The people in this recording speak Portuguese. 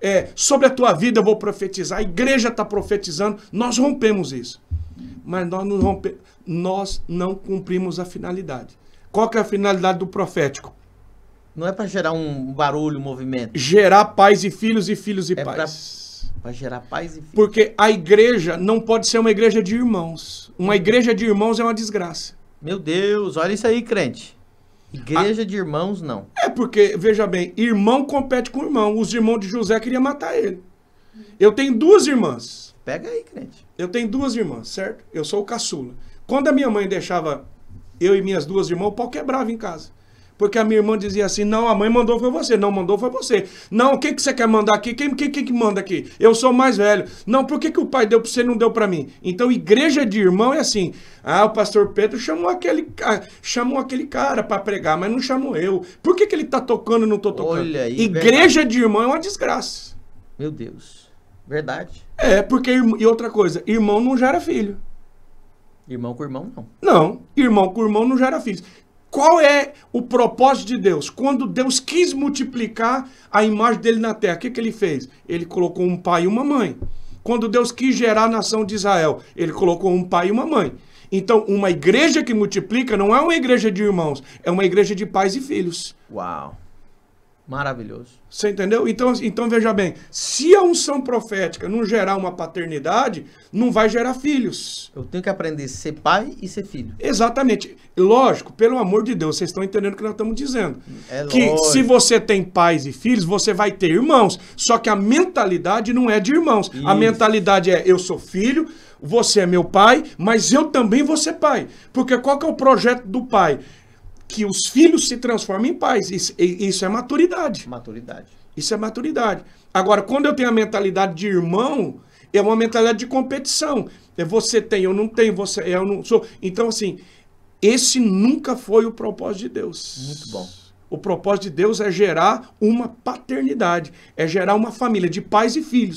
é, sobre a tua vida eu vou profetizar, a igreja está profetizando, nós rompemos isso. Mas nós não, rompe, nós não cumprimos a finalidade. Qual que é a finalidade do profético? Não é para gerar um barulho, um movimento. Gerar pais e filhos e filhos e é pais. Para gerar pais e filhos. Porque a igreja não pode ser uma igreja de irmãos. Uma igreja de irmãos é uma desgraça. Meu Deus, olha isso aí, crente. Igreja a... de irmãos, não. É, porque, veja bem, irmão compete com irmão. Os irmãos de José queriam matar ele. Eu tenho duas irmãs. Pega aí, crente. Eu tenho duas irmãs, certo? Eu sou o caçula. Quando a minha mãe deixava eu e minhas duas irmãs, o pau quebrava em casa. Porque a minha irmã dizia assim: não, a mãe mandou foi você, não mandou foi você. Não, o que, que você quer mandar aqui? Quem, quem, quem que manda aqui? Eu sou mais velho. Não, por que, que o pai deu para você e não deu para mim? Então, igreja de irmão é assim: ah, o pastor Pedro chamou aquele, chamou aquele cara para pregar, mas não chamou eu. Por que, que ele tá tocando e não tô tocando? Olha aí, igreja verdade. de irmão é uma desgraça. Meu Deus. Verdade. É, porque. E outra coisa: irmão não gera filho. Irmão com irmão, não. Não, irmão com irmão não gera filhos. Qual é o propósito de Deus? Quando Deus quis multiplicar a imagem dele na terra, o que, que ele fez? Ele colocou um pai e uma mãe. Quando Deus quis gerar a nação de Israel, ele colocou um pai e uma mãe. Então, uma igreja que multiplica não é uma igreja de irmãos, é uma igreja de pais e filhos. Uau! Maravilhoso. Você entendeu? Então, então veja bem, se a unção profética não gerar uma paternidade, não vai gerar filhos. Eu tenho que aprender a ser pai e ser filho. Exatamente. Lógico, pelo amor de Deus, vocês estão entendendo o que nós estamos dizendo. É que lógico. se você tem pais e filhos, você vai ter irmãos. Só que a mentalidade não é de irmãos. Isso. A mentalidade é eu sou filho, você é meu pai, mas eu também vou ser pai. Porque qual que é o projeto do pai? que os filhos se transformem em pais. Isso, isso é maturidade. Maturidade. Isso é maturidade. Agora, quando eu tenho a mentalidade de irmão, é uma mentalidade de competição. É você tem, eu não tenho, você eu não sou. Então, assim, esse nunca foi o propósito de Deus. Muito bom. O propósito de Deus é gerar uma paternidade, é gerar uma família de pais e filhos.